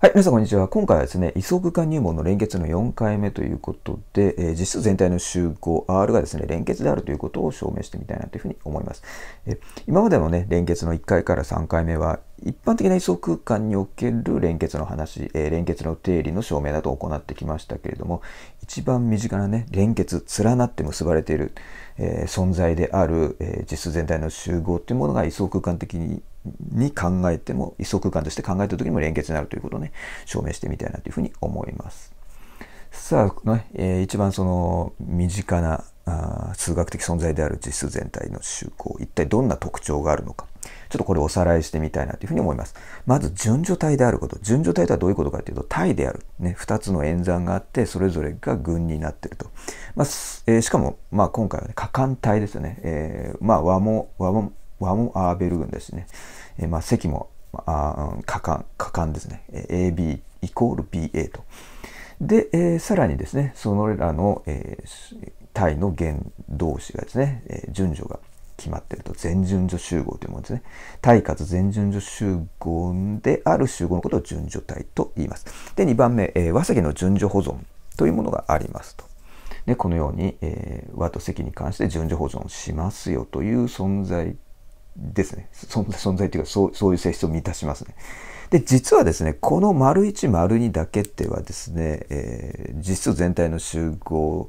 はい、皆さんこんにちは。今回はですね、相空間入門の連結の4回目ということで、えー、実数全体の集合 R がですね、連結であるということを証明してみたいなというふうに思います。え今までのね、連結の1回から3回目は、一般的な位相空間における連結の話、えー、連結の定理の証明などを行ってきましたけれども、一番身近なね、連結、連なって結ばれている、えー、存在である、え実数全体の集合というものが位相空間的にに考えても、一空間として考えた時にも連結になるということをね、証明してみたいなというふうに思います。さあ、ねえー、一番その身近なあ数学的存在である実数全体の集合、一体どんな特徴があるのか、ちょっとこれをおさらいしてみたいなというふうに思います。まず、順序体であること。順序体とはどういうことかというと、体である。ね、2つの演算があって、それぞれが群になってると。まあ、えー、しかも、まあ、今回はね、過間体ですよね。えー、まあ、和も、和も、和もアーベル群ですね。えー、まあ、席もあ可感可感ですね AB イコール BA と。で、えー、さらにですねそのらの、えー、体の弦同士がですね、えー、順序が決まっていると全順序集合というものですね。体かつ全順序集合である集合のことを順序体と言います。で、2番目、えー、和石の順序保存というものがありますと。このように、えー、和と席に関して順序保存しますよという存在ですね。存在というかそう、そういう性質を満たしますね。で、実はですね、この丸一丸二だけではですね、えー、実数全体の集合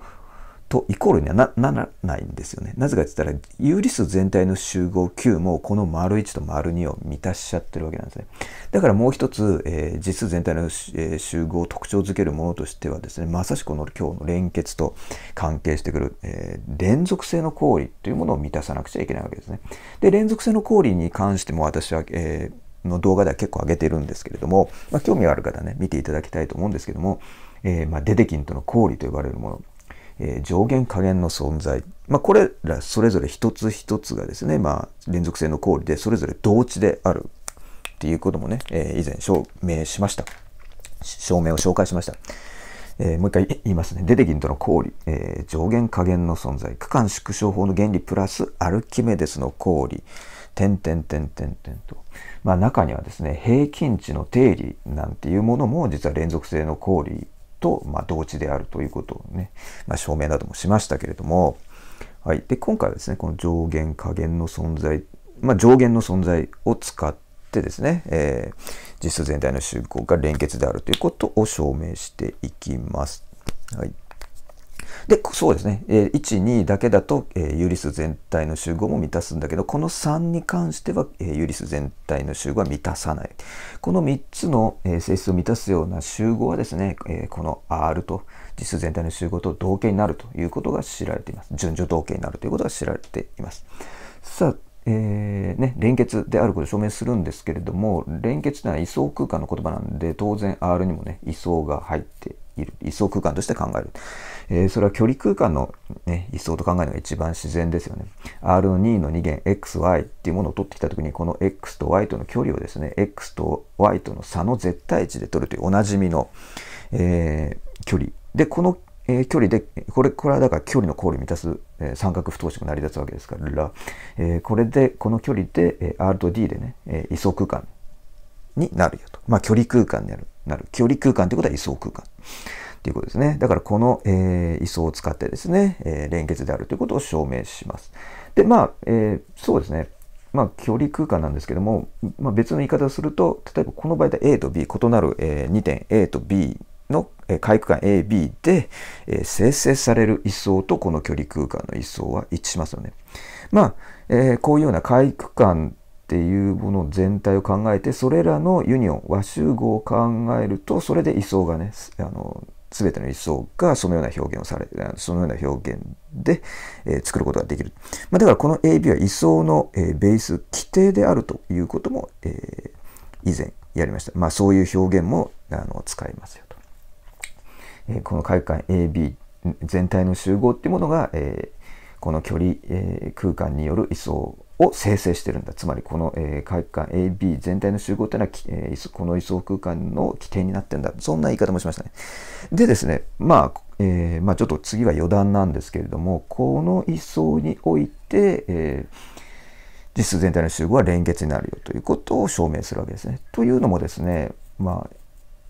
とイコールにはならないんですよね。なぜかって言ったら、有理数全体の集合 Q もこの丸1と丸2を満たしちゃってるわけなんですね。だからもう一つ、えー、実数全体の、えー、集合を特徴づけるものとしてはですね、まさしくこの今日の連結と関係してくる、えー、連続性の公理というものを満たさなくちゃいけないわけですね。で、連続性の公理に関しても私は、えの動画では結構上げてるんですけれども、まあ、興味がある方ね、見ていただきたいと思うんですけども、えまあ、デデキンとの公理と呼ばれるもの、え上限下限の存在、まあ、これらそれぞれ一つ一つがですね、まあ、連続性の行為でそれぞれ同値であるっていうこともね、え以前証明しました証明を紹介しました。えー、もう一回言いますね。デデギンとの行為、えー、上限下限の存在、区間縮小法の原理プラスアルキメデスの行為点点点点点と。まあ中にはですね、平均値の定理なんていうものも実は連続性の公理と、まあ、同値であるということをね、まあ、証明などもしましたけれども、はい、で今回はですねこの上限下限の存在、まあ、上限の存在を使ってですね、えー、実数全体の集合が連結であるということを証明していきます。はいで、そうですね。え1、2だけだと、えリス全体の集合も満たすんだけど、この3に関しては、えリス全体の集合は満たさない。この3つの、え性質を満たすような集合はですね、えこの R と実数全体の集合と同型になるということが知られています。順序同型になるということが知られています。さあ、えーね、連結であることを証明するんですけれども連結というのは位相空間の言葉なんで当然 R にもね位相が入っている位相空間として考える、えー、それは距離空間の、ね、位相と考えるのが一番自然ですよね R の2の2元 XY っていうものを取ってきた時にこの X と Y との距離をですね X と Y との差の絶対値で取るというおなじみの、えー、距離でこのえー、距離で、これ、これはだから距離の項を満たす、えー、三角不等式が成り立つわけですから、えー、これで、この距離で、え R と D でね、え位相空間になるよと。まあ、距離空間になる。なる。距離空間ということは位相空間。ということですね。だからこの、えー、位相を使ってですね、え連結であるということを証明します。で、まあ、えそうですね。まあ、距離空間なんですけども、まあ、別の言い方をすると、例えばこの場合で A と B、異なる、えー、2点 A と B の回復間 AB で生成される位相とこの距離空間の位相は一致しますよね。まあ、えー、こういうような回復間っていうもの全体を考えてそれらのユニオン和集合を考えるとそれで位相がねあの全ての位相がそのような表現をされそのような表現で、えー、作ることができる、まあ、だからこの AB は位相の、えー、ベース規定であるということも、えー、以前やりました、まあ、そういう表現もあの使いますよえこの海間 AB 全体の集合っていうものが、えこの距離、え空間による位相を生成してるんだつまりこの、え復間 AB 全体の集合っていうのは、えこの位相空間の起点になってるんだそんな言い方もしましたね。でですねまあえー、まあ、ちょっと次は余談なんですけれどもこの位相において、えー、実数全体の集合は連結になるよということを証明するわけですね。というのもですね、まあ、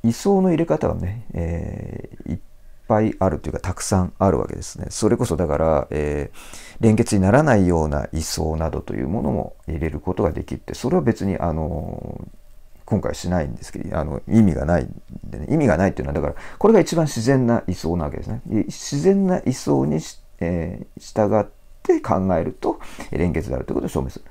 位相の入れ方はね、えー、いっぱいあるというかたくさんあるわけですね。それこそだから、えー、連結にならないような位相などというものも入れることができてそれは別にあの今回しないんですけどあの意味がないんで、ね、意味がないというのはだからこれが一番自然な位相なわけですね。自然な位相に、えー、従って考えると連結であるということを証明する。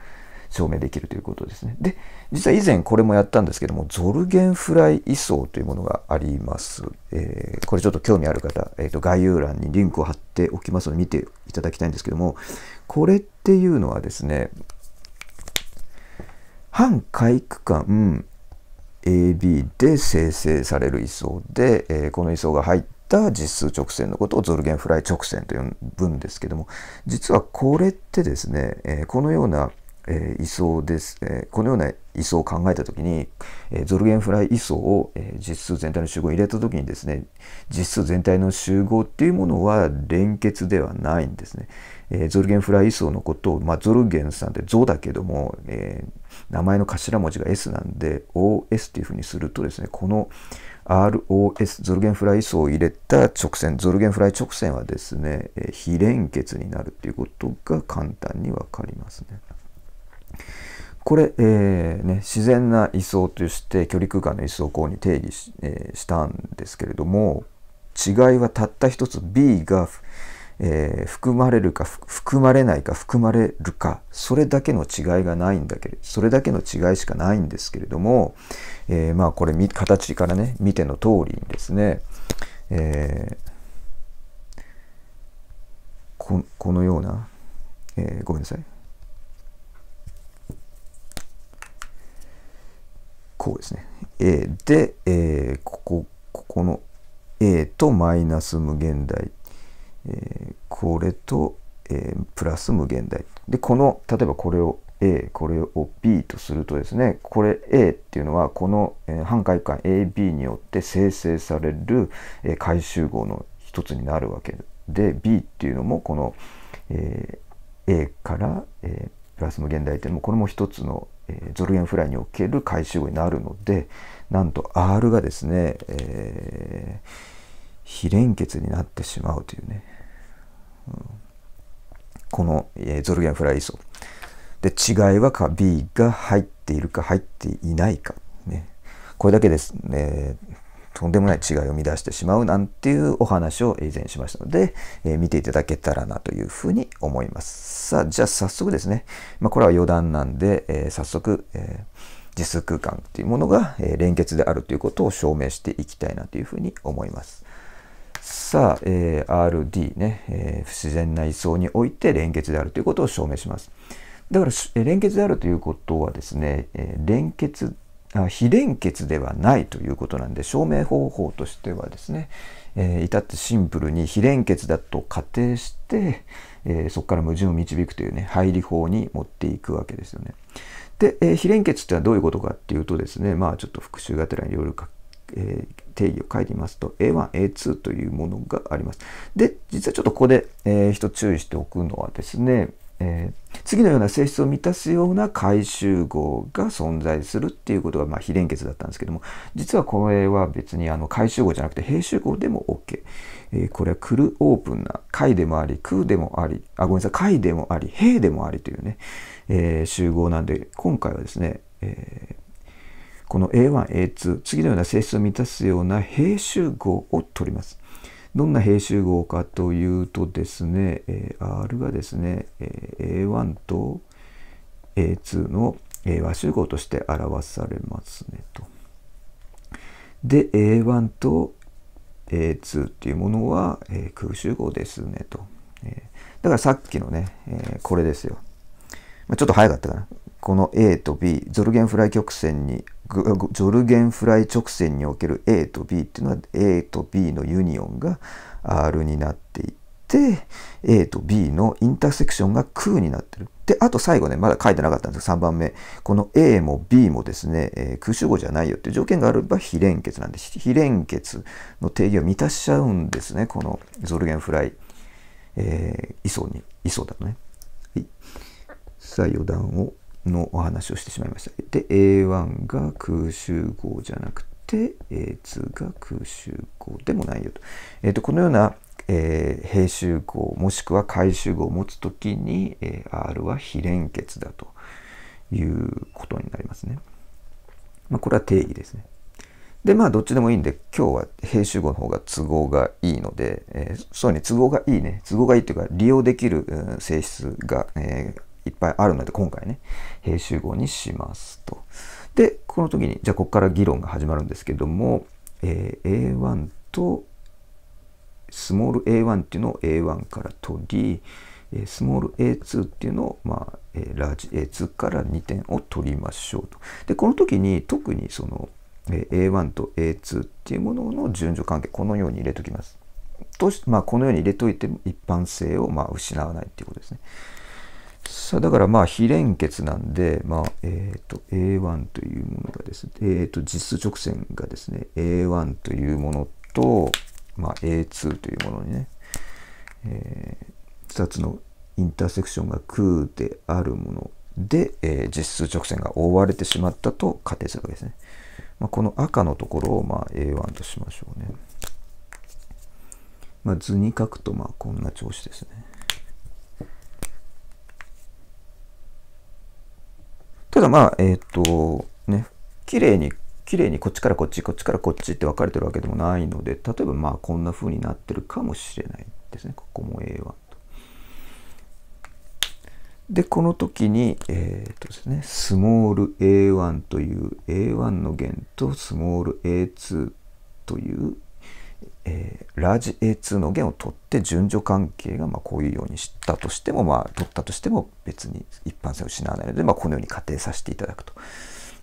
証明できるということですね。で、実は以前これもやったんですけども、ゾルゲンフライ位相というものがあります。えー、これちょっと興味ある方、えーと、概要欄にリンクを貼っておきますので見ていただきたいんですけども、これっていうのはですね、半回区間 AB で生成される位相で、えー、この位相が入ってた実数直線のことをゾルゲンフライ直線と呼ぶんですけども実はこれってですね、えこのようなえー、位相です、えー、このような位相を考えた時に、えー、ゾルゲンフライ位相を、え実数全体の集合を入れた時にですね実数全体の集合っていうものは連結ではないんですね。えゾルゲンフライ位相のことを、まあ、ゾルゲンさんってゾだけども、え名前の頭文字が S なんで OS っていうふうにするとですねこの ROS ゾルゲンフライ位相を入れた直線ゾルゲンフライ直線はですね非連結になるっていうことが簡単に分かりますね。これ、えー、ね、自然な位相として距離空間の位相をこうに定義しえー、したんですけれども違いはたった一つ B が、えー、含まれるか含まれないか含まれるかそれだけの違いがないんだけれそれだけの違いしかないんですけれども、えまあこれ形からね見ての通りにですね、えこのような、えごめんなさいこうですね。A で、えー、ここ、ここの A とマイナス無限大。えー、これと、えー、プラス無限大。で、この、例えばこれを A、これを B とするとですね、これ A っていうのは、この、えー、半回間 AB によって生成される、えー、回集合の一つになるわけで、B っていうのも、この、えー、A から、えー、プラス無限大っていうのも、これも一つのえゾルゲンフライにおける回収語になるのでなんと R がですね、えー、非連結になってしまうというね、うん、この、えゾルゲンフライ位相で違いはか B が入っているか入っていないか、ね、これだけですね、えーとんでもない違いを生み出してしまうなんていうお話を以前しましたので、えー、見ていただけたらなというふうに思います。さあ、じゃあ早速ですね、まあ、これは余談なんで、えー、早速、えー、実数空間っていうものが、え連結であるということを証明していきたいなというふうに思います。さあ、え RD ね、え不自然な位相において連結であるということを証明します。だから、連結であるということはですね、連結非連結ではないということなんで証明方法としてはですね、えー、至ってシンプルに非連結だと仮定して、えー、そこから矛盾を導くというね配理法に持っていくわけですよね。で、えー、非連結ってのはどういうことかっていうとですねまあちょっと復習がてらいろいろえー、定義を書いてみますと A1、A2 というものがあります。で、実はちょっとここで、えー、人注意しておくのはですね、えー、次のような性質を満たすような回集合が存在するっていうことが、まあ、非連結だったんですけども実はこれは別にあの回集合じゃなくて平集合でも OK、えー、これはクルオープンな回でもあり空でもありあごめんなさい回でもあり平でもありというね、えー、集合なんで今回はですね、えこの A1A2 次のような性質を満たすような平集合を取ります。どんな平集合かというとですね、え R がですね、え A1 と A2 の和集合として表されますねと。で A1 と A2 っていうものは、え空集合ですねと。えだからさっきのね、えこれですよ。まあ、ちょっと早かったかな。この A と B ゾルゲンフライ曲線にゾルゲンフライ直線における A と B っていうのは A と B のユニオンが R になっていて A と B のインターセクションが空になってる。で、あと最後ね、まだ書いてなかったんですけど3番目。この A も B もですね、えー、空集合じゃないよっていう条件があれば非連結なんで、非連結の定義を満たしちゃうんですね、このゾルゲンフライ、えー、位相に、位相だね。はい。さあ、余談を。のお話をしてしまいました。で、A1 が空集合じゃなくて、A2 が空集合でもないよと。えっ、ー、と、このような、えー、平集合もしくは回集合を持つときに、えー、R は非連結だということになりますね。まあ、これは定義ですね。で、まあ、どっちでもいいんで、今日は平集合の方が都合がいいので、えー、そうに都合がいいね、都合がいいというか、利用できる性質が、えー、いっぱいあるので、今回ね、平集合にしますと。で、この時に、じゃあここから議論が始まるんですけども、えー、A1 とスモール A1 っていうのを A1 から取り、スモール A2 っていうのを、まあ、ラージ A2 から2点を取りましょうと。で、この時に特にその A1 と A2 っていうものの順序関係、このように入れときます。とまあ、このように入れといても一般性をまあ失わないっていうことですね。さあだからまあ非連結なんで、まあえー、と A1 というものがですね、えー、と実数直線がですね A1 というものと、まあ、A2 というものにね、えー、2つのインターセクションが空であるもので、えー、実数直線が覆われてしまったと仮定するわけですね。まあ、この赤のところをまあ A1 としましょうね。まあ、図に書くとまあこんな調子ですね。ただまあ、えっ、ー、と、ね、綺麗に、綺麗にこっちからこっち、こっちからこっちって分かれてるわけでもないので、例えばまあこんな風になってるかもしれないですね。ここも A1 と。で、この時に、えっ、ー、とですね、スモール A1 という A1 の弦とスモール A2 というえー、ラージ A2 の弦を取って順序関係がまこういうようにしたとしても、まあ、取ったとしても別に一般性を失わないので、まあ、このように仮定させていただくと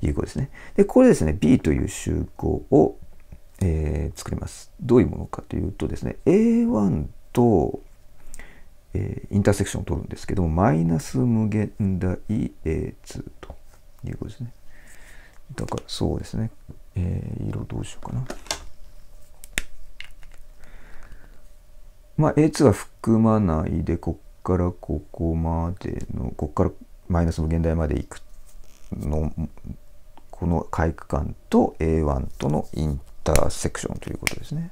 いうことですね。で、これですね、B という集合を、えー、作ります。どういうものかというとですね、A1 と、えー、インターセクションを取るんですけども、マイナス無限大 A2 ということですね。だからそうですね、え色どうしようかな。まあ A2 は含まないで、こっからここまでの、こっからマイナスの現代まで行くの、この回区間と A1 とのインターセクションということですね。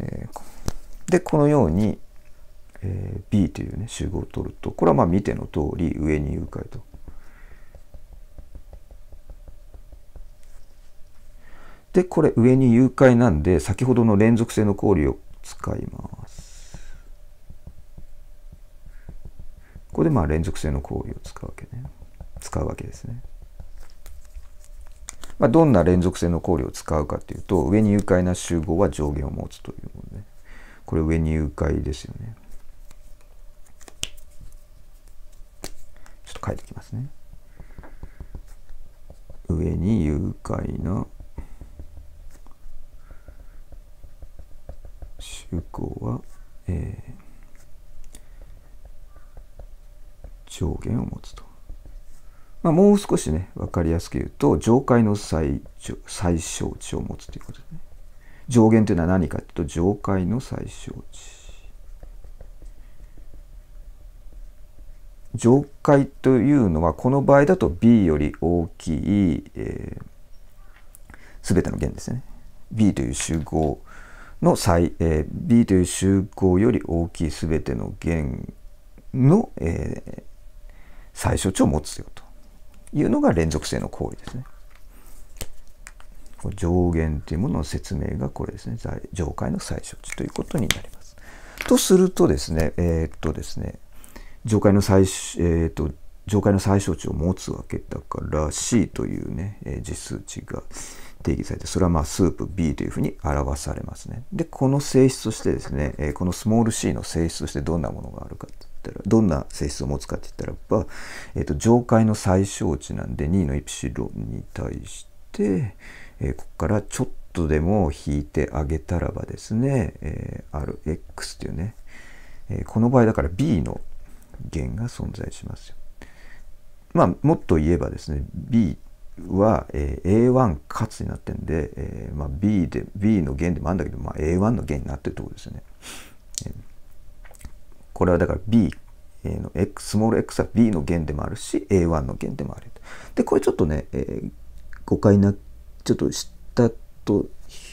えー、で、このように、えー、B というね、集合を取ると、これはまあ見ての通り上に誘拐と。で、これ上に誘拐なんで、先ほどの連続性の考慮を使います。ここでまあ連続性の行為を使うわけね。使うわけですね。まあ、どんな連続性の行為を使うかというと、上に愉快な集合は上限を持つというもので、これ上に愉快ですよね。ちょっと書いておきますね。上に愉快な主語は、えー、上限を持つと。まあ、もう少しね、分かりやすく言うと、上階の最最小値を持つということですね。上限というのは何かというと、上階の最小値。上階というのは、この場合だと B より大きい、す、えー、べ、ての弦ですね。B という集合の最、えー、B という集合より大きい全ての弦の、えー、最小値を持つよというのが連続性の行為ですね。上限というものの説明がこれですね。上階の最小値ということになります。とするとですね、えー、っとですね、上階の最、えー、っと上階の最小値を持つわけだから C というね、えー、実数値が定義されて、それはまあスープ B というふうに表されますね。で、この性質としてですね、えこのスモール c の性質としてどんなものがあるかって言ったら、どんな性質を持つかって言ったらば、えー、と上階の最小値なんで2のイプシロンに対して、えここからちょっとでも引いてあげたらばですね、え Rx というね、えこの場合だから B の弦が存在しますよ。まあ、もっと言えばですね B は、えー、A1 かつになってんで、えーまあ、B で B の弦でもあるんだけど、まあ、A1 の弦になってるってことですよね。えー、これはだから B の X スモール X は B の弦でもあるし A1 の弦でもある。でこれちょっとね、えー、誤解なちょっと下と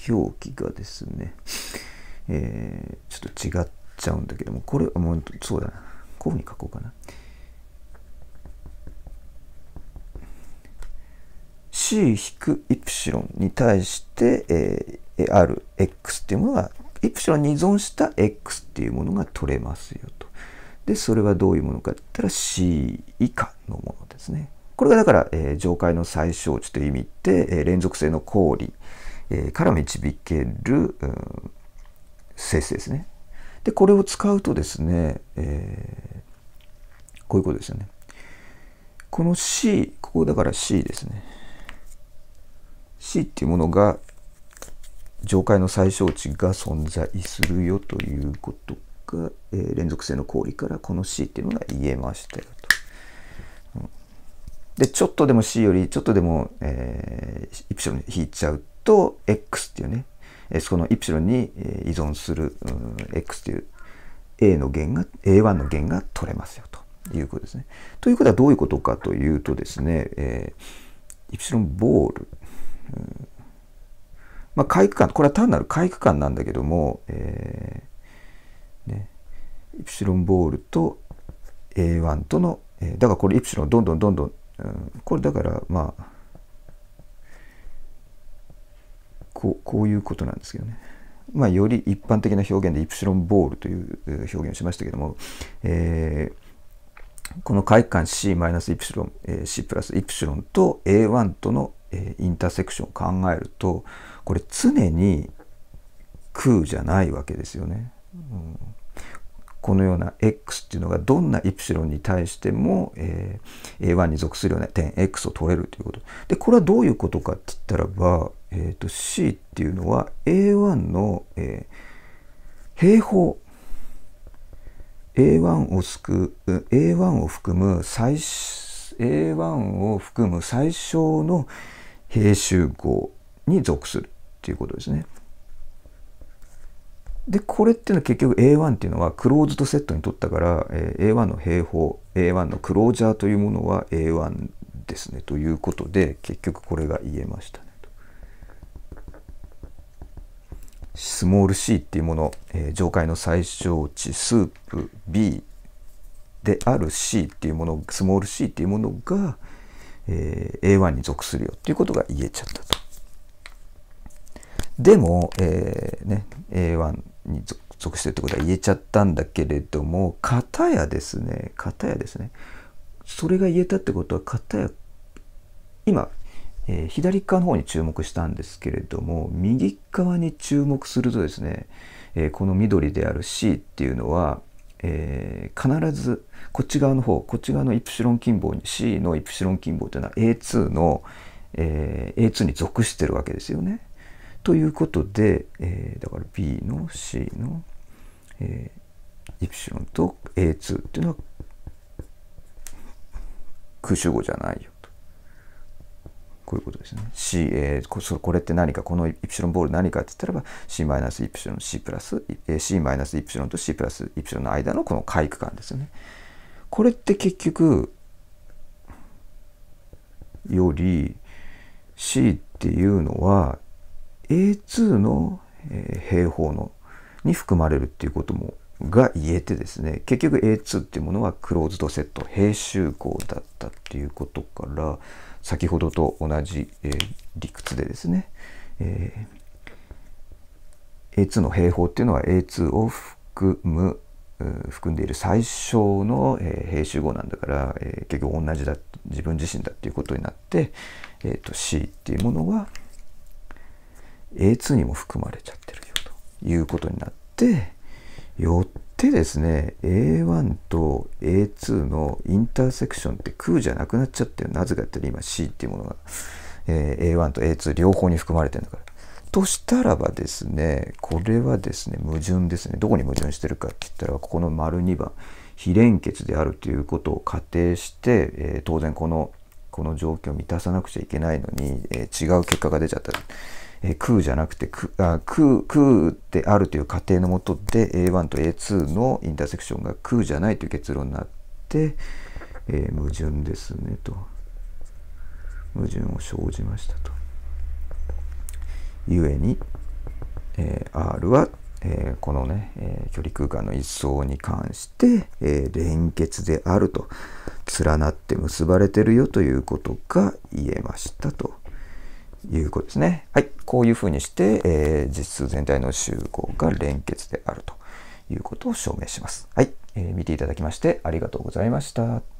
表記がですね、えー、ちょっと違っちゃうんだけどもこれもうそうだなこういうふうに書こうかな。C-Y に対して、えー、あ X っていうものが、イプシロンに依存した X っていうものが取れますよと。で、それはどういうものかって言ったら C 以下のものですね。これがだから、えー、上階の最小値という意味で、えー、連続性の公理、えー、から導ける、うん、性質ですね。で、これを使うとですね、えー、こういうことですよね。この C、ここだから C ですね。死っていうものが上界の最小値が存在するよということが、えー、連続性の氷からこの C っていうのが言えましたよと。うん、でちょっとでも C よりちょっとでも、えー、イプシロン引いちゃうと X っていうね、えそこのイプシロンに依存する、うん、X っていう A の弦が A1 の弦が取れますよということですね。ということはどういうことかというとですね、えー、イプシロンボールまあ、回区感、これは単なる回区感なんだけども、えー、ね、イプシロンボールと A1 との、えー、だからこれイプシロンどんどんどんどん、うん、これだからまあ、こうこういうことなんですけどね。まあ、より一般的な表現でイプシロンボールという表現をしましたけども、えー、この回感 C マイナスイプシロン、えー、C プラスイプシロンと A1 との、えインターセクションを考えるとこれ常に空じゃないわけですよね。うん、このような x っていうのがどんなイプシロンに対しても、えー、a1 に属するような点 x を取れるということでこれはどういうことかって言ったらば、えーと、c っていうのは a1 の、えー、平方 a1 をすく a1 を含む最 a1 を含む最小の、平集合に属するっていうことですね。でこれっていうのは結局 A1 っていうのはクローズドセットにとったから、えー、A1 の平方 A1 のクロージャーというものは A1 ですねということで結局これが言えましたねと。スモール c っていうもの、えー、上階の最小値スープ B である c っていうものスモール c っていうものが、えー、A1 に属するよっていうことが言えちゃったと。でも、えーね、A1 に属してるってことは言えちゃったんだけれども、片やですね、片やですね、それが言えたってことは、片や、今、えー、左側の方に注目したんですけれども、右側に注目するとですね、えー、この緑である C っていうのは、えー、必ずこっち側の方こっち側のイプシロン近傍に C のイプシロン近傍というのは A2 の、えー、A2 に属してるわけですよね。ということで、えー、だから B の C の、えー、イプシロンと A2 っていうのは空集合じゃないよと。こういうことですね。C、えー、これって何か、このイプシロンボール何かって言ったらば C マイナスイプシロン、C プラス、C マイナスイプシロンと C プラスイプシロンの間のこの回区間ですよね。これって結局より C っていうのは A2 の平方のに含まれるっていうこともが言えてですね結局 A2 っていうものはクローズドセット平集合だったっていうことから先ほどと同じ、えー、理屈でですね、えー、A2 の平方っていうのは A2 を含む含んでいる最小の、えー、平集合なんだから、えー、結局同じだ自分自身だっていうことになって、えーと、C っていうものが A2 にも含まれちゃってるよということになってよってですね A1 と A2 のインターセクションって空じゃなくなっちゃってるなぜかって今 C っていうものが、えー、A1 と A2 両方に含まれてるんだからとしたらばですねこれはですね矛盾ですねどこに矛盾してるかって言ったらここの丸2番非連結であるということを仮定して、えー、当然このこの状況を満たさなくちゃいけないのに、えー、違う結果が出ちゃった。えー、空じゃなくて空あ空空であるという仮定のもとで A1 と A2 のインターセクションが空じゃないという結論になって、えー、矛盾ですねと矛盾を生じましたと。ゆえに、えー、R は、えー、このね、えー、距離空間の一層に関して、え連結であると連なって結ばれてるよということが言えましたと。いうことですね。はい。こういうふうにして、え実数全体の集合が連結であるということを証明します。はい、えー。見ていただきましてありがとうございました。